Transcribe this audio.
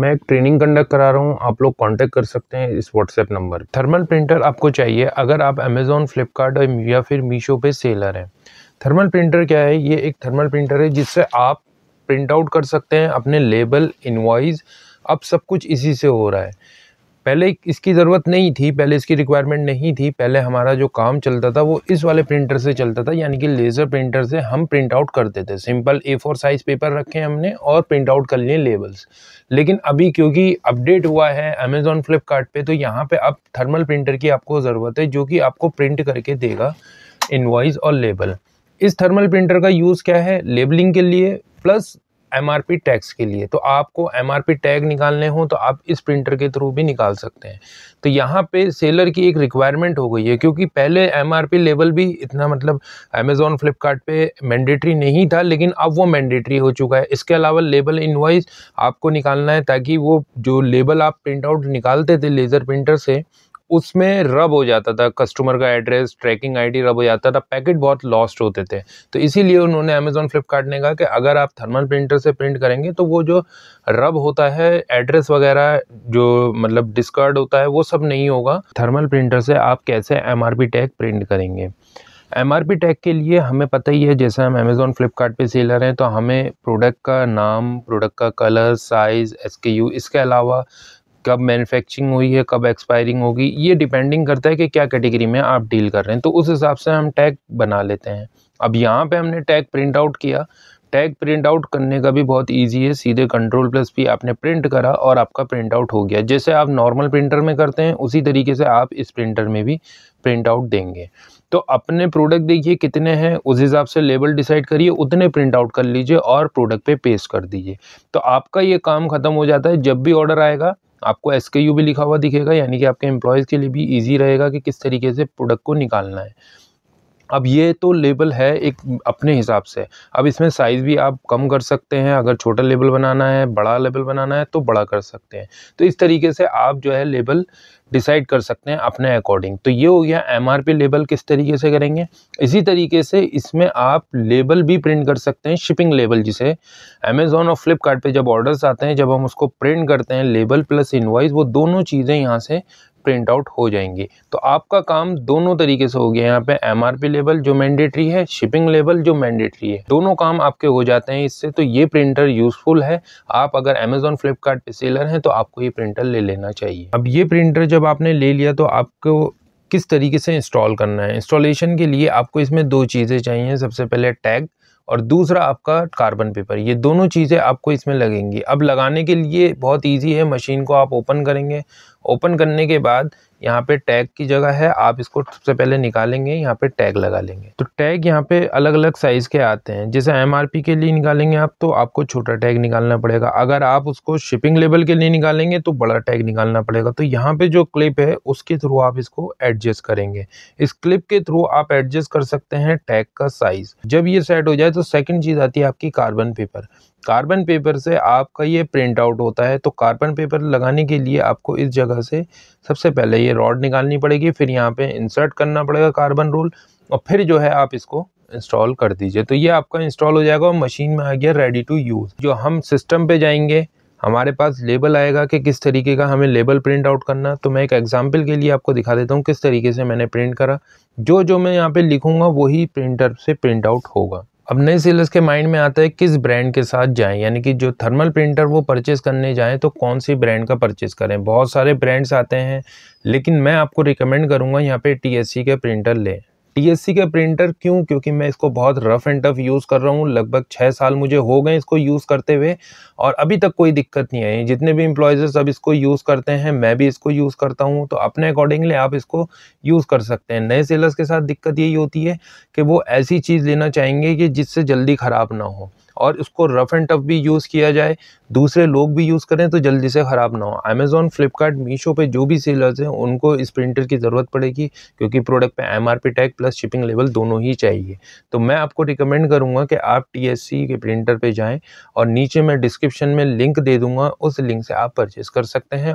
मैं एक training conduct करा रहा हूँ आप लोग कांटेक्ट कर सकते हैं इस व्हाट्सएप नंबर थर्मल प्रिंटर आपको चाहिए अगर आप अमेज़ोन फ्लिपकार्ट या फिर मीशो पे सेलर हैं थर्मल प्रिंटर क्या है ये एक थर्मल प्रिंटर है जिससे आप प्रिंट आउट कर सकते हैं अपने लेबल इन्वाइस अब सब कुछ इसी से हो रहा है पहले इसकी ज़रूरत नहीं थी पहले इसकी रिक्वायरमेंट नहीं थी पहले हमारा जो काम चलता था वो इस वाले प्रिंटर से चलता था यानी कि लेज़र प्रिंटर से हम प्रिंट आउट करते थे simple A four size paper रखे हमने और प्रिंट आउट कर लिए लेबल्स लेकिन अभी क्योंकि अपडेट हुआ है अमेज़ॉन फ्लिपकार्ट तो यहाँ पर अब थर्मल प्रिंटर की आपको ज़रूरत है जो कि आपको प्रिंट करके देगा इन्वाइस और लेबल इस थर्मल प्रिंटर का यूज़ क्या है लेबलिंग के लिए plus M R P tax के लिए तो आपको एम आर पी टैग निकालने हों तो आप इस प्रिंटर के थ्रू भी निकाल सकते हैं तो यहाँ पे सेलर की एक रिक्वायरमेंट हो गई है क्योंकि पहले एम आर पी लेवल भी इतना मतलब अमेज़ोन फ्लिपकार्ट मैंडेटरी नहीं था लेकिन अब वो मैंडेटरी हो चुका है इसके अलावा लेबल इन्वाइस आपको निकालना है ताकि वो जो लेबल आप प्रिंट आउट निकालते थे लेज़र प्रिंटर से उसमें रब हो जाता था कस्टमर का एड्रेस ट्रैकिंग आईडी रब हो जाता था पैकेट बहुत लॉस्ट होते थे तो इसीलिए उन्होंने अमेज़ोन फ्लिपकार्ट ने कहा कि अगर आप थर्मल प्रिंटर से प्रिंट करेंगे तो वो जो रब होता है एड्रेस वगैरह जो मतलब डिस्कार्ड होता है वो सब नहीं होगा थर्मल प्रिंटर से आप कैसे एम टैग प्रिंट करेंगे एम टैग के लिए हमें पता ही है जैसे हम अमेज़ोन फ्लिपकार्ट सेलर हैं तो हमें प्रोडक्ट का नाम प्रोडक्ट का कलर साइज़ एस इसके अलावा कब मैन्युफैक्चरिंग हुई है कब एक्सपायरिंग होगी ये डिपेंडिंग करता है कि क्या कैटेगरी में आप डील कर रहे हैं तो उस हिसाब से हम टैग बना लेते हैं अब यहाँ पे हमने टैग प्रिंट आउट किया टैग प्रिंट आउट करने का भी बहुत इजी है सीधे कंट्रोल प्लस पी आपने प्रिंट करा और आपका प्रिंट आउट हो गया जैसे आप नॉर्मल प्रिंटर में करते हैं उसी तरीके से आप इस प्रिंटर में भी प्रिंट आउट देंगे तो अपने प्रोडक्ट देखिए कितने हैं उस हिसाब से लेबल डिसाइड करिए उतने प्रिंट आउट कर लीजिए और प्रोडक्ट पे पेस्ट कर दीजिए तो आपका ये काम ख़त्म हो जाता है जब भी ऑर्डर आएगा आपको एस भी लिखा हुआ दिखेगा यानी कि आपके एम्प्लॉयज़ के लिए भी ईजी रहेगा कि किस तरीके से प्रोडक्ट को निकालना है अब ये तो लेबल है एक अपने हिसाब से अब इसमें साइज़ भी आप कम कर सकते हैं अगर छोटा लेबल बनाना है बड़ा लेबल बनाना है तो बड़ा कर सकते हैं तो इस तरीके से आप जो है लेबल डिसाइड कर सकते हैं अपने अकॉर्डिंग तो ये हो गया एम आर पी लेबल किस तरीके से करेंगे इसी तरीके से इसमें आप लेबल भी प्रिंट कर सकते हैं शिपिंग लेबल जिसे अमेज़ोन और फ्लिपकार्ट जब ऑर्डर्स आते हैं जब हम उसको प्रिंट करते हैं लेबल प्लस इन्वाइस वो दोनों चीज़ें यहाँ से प्रिंट आउट हो जाएंगे तो आपका काम दोनों तरीके से हो गया यहाँ पे एम लेवल जो मैंडेटरी है शिपिंग लेवल जो मैंडेटरी है दोनों काम आपके हो जाते हैं इससे तो ये प्रिंटर यूजफुल है आप अगर अमेजोन फ्लिपकार्ट सेलर हैं तो आपको ये प्रिंटर ले लेना चाहिए अब ये प्रिंटर जब आपने ले लिया तो आपको किस तरीके से इंस्टॉल करना है इंस्टॉलेशन के लिए आपको इसमें दो चीज़ें चाहिए सबसे पहले टैग और दूसरा आपका कार्बन पेपर ये दोनों चीज़ें आपको इसमें लगेंगी अब लगाने के लिए बहुत ईजी है मशीन को आप ओपन करेंगे ओपन करने के बाद यहाँ पे टैग की जगह है आप इसको सबसे पहले निकालेंगे यहाँ पे टैग लगा लेंगे तो टैग यहाँ पे अलग अलग साइज़ के आते हैं जैसे एम के लिए निकालेंगे आप तो आपको छोटा टैग निकालना पड़ेगा अगर आप उसको शिपिंग लेवल के लिए निकालेंगे तो बड़ा टैग निकालना पड़ेगा तो यहाँ पे जो क्लिप है उसके थ्रू आप इसको एडजस्ट करेंगे इस क्लिप के थ्रू आप एडजस्ट कर सकते हैं टैग का साइज़ जब ये सेट हो जाए तो सेकेंड चीज़ आती है आपकी कार्बन पेपर कार्बन पेपर से आपका ये प्रिंट आउट होता है तो कार्बन पेपर लगाने के लिए आपको इस जगह से सबसे पहले ये रॉड निकालनी पड़ेगी फिर यहाँ पे इंसर्ट करना पड़ेगा कार्बन रोल और फिर जो है आप इसको इंस्टॉल कर दीजिए तो ये आपका इंस्टॉल हो जाएगा और मशीन में आ गया रेडी टू यूज़ जो हम सिस्टम पर जाएंगे हमारे पास लेबल आएगा कि किस तरीके का हमें लेबल प्रिंट आउट करना तो मैं एक एग्जांपल के लिए आपको दिखा देता हूँ किस तरीके से मैंने प्रिंट करा जो जो मैं यहाँ पे लिखूँगा वही प्रिंटर से प्रिंट आउट होगा अब नए सेलर्स के माइंड में आता है किस ब्रांड के साथ जाएं यानी कि जो थर्मल प्रिंटर वो परचेस करने जाएं तो कौन सी ब्रांड का परचेस करें बहुत सारे ब्रांड्स आते हैं लेकिन मैं आपको रिकमेंड करूँगा यहाँ पे टीएससी के प्रिंटर लें टीएससी का प्रिंटर क्यों क्योंकि मैं इसको बहुत रफ़ एंड टफ यूज़ कर रहा हूँ लगभग छः साल मुझे हो गए इसको यूज़ करते हुए और अभी तक कोई दिक्कत नहीं आई जितने भी एम्प्लॉयज़ सब इसको यूज़ करते हैं मैं भी इसको यूज़ करता हूँ तो अपने अकॉर्डिंगली आप इसको यूज़ कर सकते हैं नए सेलर्स के साथ दिक्कत यही होती है कि वो ऐसी चीज़ लेना चाहेंगे कि जिससे जल्दी ख़राब ना हो और इसको रफ़ एंड टफ भी यूज़ किया जाए दूसरे लोग भी यूज़ करें तो जल्दी से ख़राब ना हो अमेज़ॉन फ्लिपकार्ट मीशो पे जो भी सेलर्स हैं उनको इस प्रिंटर की ज़रूरत पड़ेगी क्योंकि प्रोडक्ट पे MRP tag plus shipping level दोनों ही चाहिए तो मैं आपको रिकमेंड करूँगा कि आप टी के प्रिंटर पर जाएँ और नीचे मैं डिस्क्रिप्शन में लिंक दे दूँगा उस लिंक से आप परचेज़ कर सकते हैं